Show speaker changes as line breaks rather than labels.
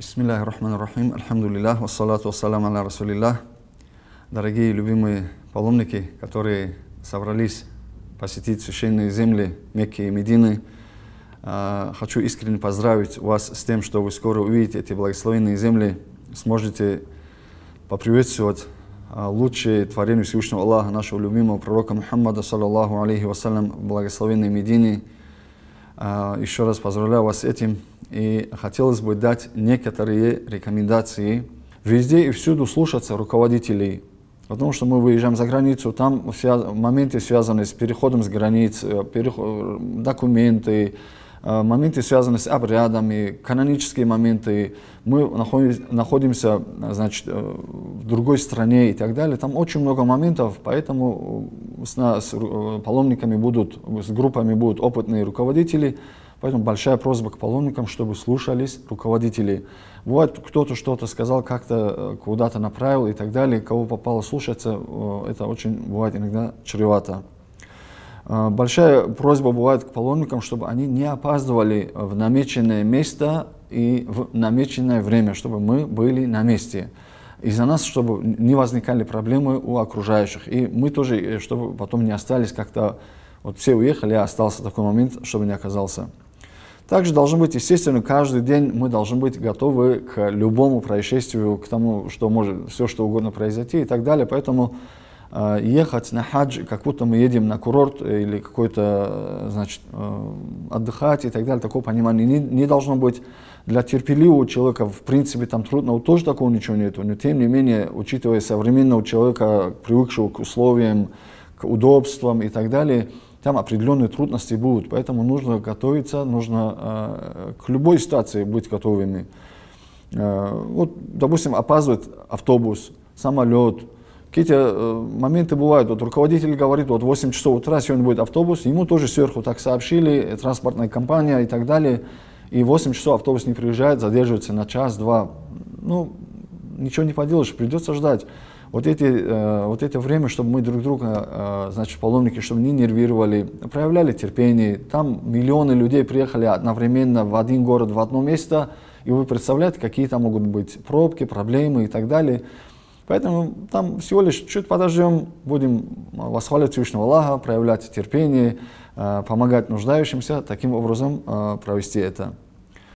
Бисмиллахи Алхамдулиллах, вассалату вассалам аля расулиллах. Дорогие любимые паломники, которые собрались посетить священные земли Мекки и Медины, а, хочу искренне поздравить вас с тем, что вы скоро увидите эти благословенные земли, сможете поприветствовать а, лучшее творение Всевышнего Аллаха, нашего любимого пророка Мухаммада, саллаллаху алейхи вассалям, благословенной Медине. А, еще раз поздравляю вас с этим и хотелось бы дать некоторые рекомендации. Везде и всюду слушаться руководителей, потому что мы выезжаем за границу, там все моменты, связанные с переходом с границ, э, переход, э, документы, э, моменты, связанные с обрядами, канонические моменты, мы находимся значит, в другой стране и так далее. Там очень много моментов, поэтому с, нас, с паломниками будут, с группами будут опытные руководители, Поэтому большая просьба к паломникам, чтобы слушались руководителей. Вот кто-то что-то сказал, как-то э, куда-то направил и так далее. Кого попало слушаться, э, это очень бывает иногда чревато. Э, большая просьба бывает к паломникам, чтобы они не опаздывали в намеченное место и в намеченное время, чтобы мы были на месте. из за нас, чтобы не возникали проблемы у окружающих. И мы тоже, чтобы потом не остались как-то, вот все уехали, а остался такой момент, чтобы не оказался. Также должен быть, естественно, каждый день мы должны быть готовы к любому происшествию, к тому, что может все что угодно произойти и так далее. Поэтому э, ехать на хадж, как будто мы едем на курорт э, или какой-то, э, значит, э, отдыхать и так далее, такого понимания не, не должно быть. Для терпеливого человека, в принципе, там трудно, вот тоже такого ничего нету. Но тем не менее, учитывая современного человека, привыкшего к условиям, к удобствам и так далее, там определенные трудности будут. Поэтому нужно готовиться, нужно э, к любой ситуации быть готовыми. Э, вот, допустим, опаздывает автобус, самолет. Какие-то э, моменты бывают. Вот руководитель говорит, вот 8 часов утра сегодня будет автобус, ему тоже сверху так сообщили, э, транспортная компания и так далее. И 8 часов автобус не приезжает, задерживается на час-два. Ну, ничего не поделаешь, придется ждать. Вот, эти, э, вот это время, чтобы мы друг друга, э, значит, паломники, чтобы не нервировали, проявляли терпение. Там миллионы людей приехали одновременно в один город, в одно место, и вы представляете, какие там могут быть пробки, проблемы и так далее. Поэтому там всего лишь чуть подождем, будем восхвалять Всевышнего Аллаха, проявлять терпение, э, помогать нуждающимся, таким образом э, провести это.